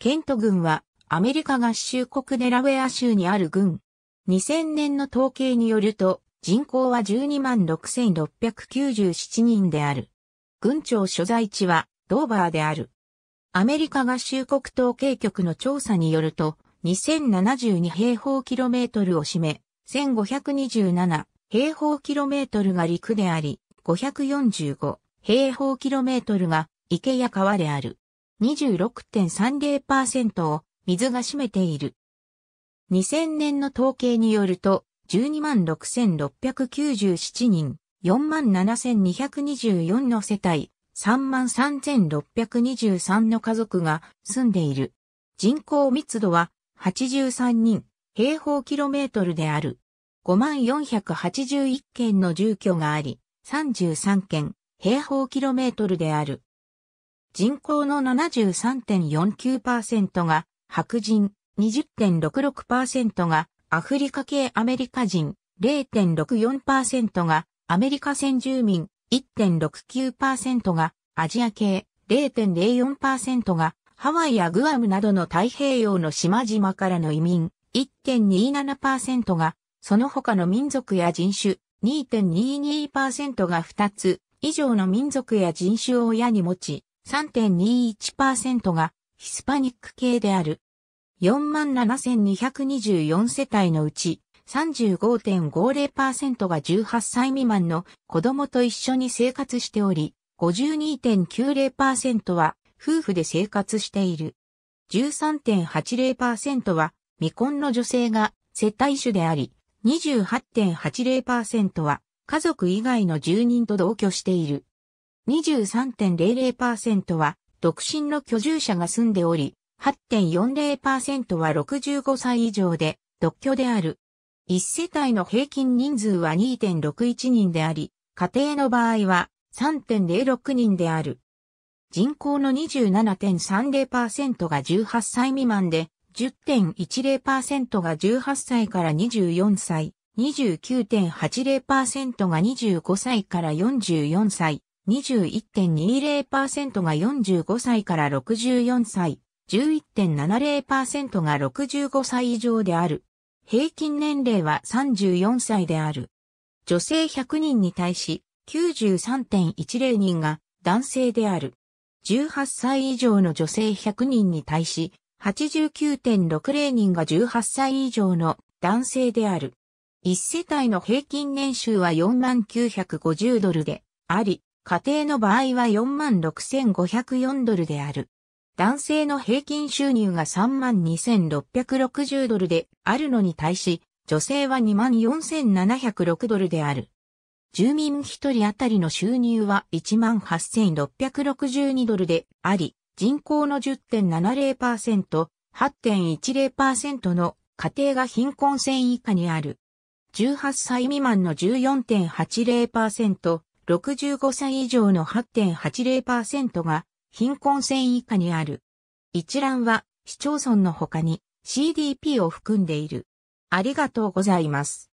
ケント軍はアメリカ合衆国デラウェア州にある軍。2000年の統計によると人口は126,697人である。軍庁所在地はドーバーである。アメリカ合衆国統計局の調査によると2072平方キロメートルを占め、1527平方キロメートルが陸であり、545平方キロメートルが池や川である。26.30%を水が占めている。2000年の統計によると、126,697人、47,224の世帯、33,623の家族が住んでいる。人口密度は83人平方キロメートルである。5481件の住居があり、33件平方キロメートルである。人口の73.49%が白人、20.66%がアフリカ系アメリカ人、0.64%がアメリカ先住民、1.69%がアジア系、0.04%がハワイやグアムなどの太平洋の島々からの移民、1.27%がその他の民族や人種、2.22%が2つ以上の民族や人種を親に持ち、3.21%がヒスパニック系である。47,224世帯のうち35.50%が18歳未満の子供と一緒に生活しており、52.90%は夫婦で生活している。13.80%は未婚の女性が世帯主であり、28.80%は家族以外の住人と同居している。23.00%は独身の居住者が住んでおり、8.40%は65歳以上で独居である。1世帯の平均人数は2.61人であり、家庭の場合は3.06人である。人口の27.30%が18歳未満で、10.10%が18歳から24歳、29.80%が25歳から44歳、21.20%が45歳から64歳、11.70%が65歳以上である。平均年齢は34歳である。女性100人に対し93.10人が男性である。18歳以上の女性100人に対し89.60人が18歳以上の男性である。1世帯の平均年収は4950ドルであり、家庭の場合は46,504ドルである。男性の平均収入が32,660ドルであるのに対し、女性は24,706ドルである。住民一人当たりの収入は18,662ドルであり、人口の10.70%、8.10%の家庭が貧困線以下にある。18歳未満の14.80%、65歳以上の8.80%が貧困線以下にある。一覧は市町村の他に CDP を含んでいる。ありがとうございます。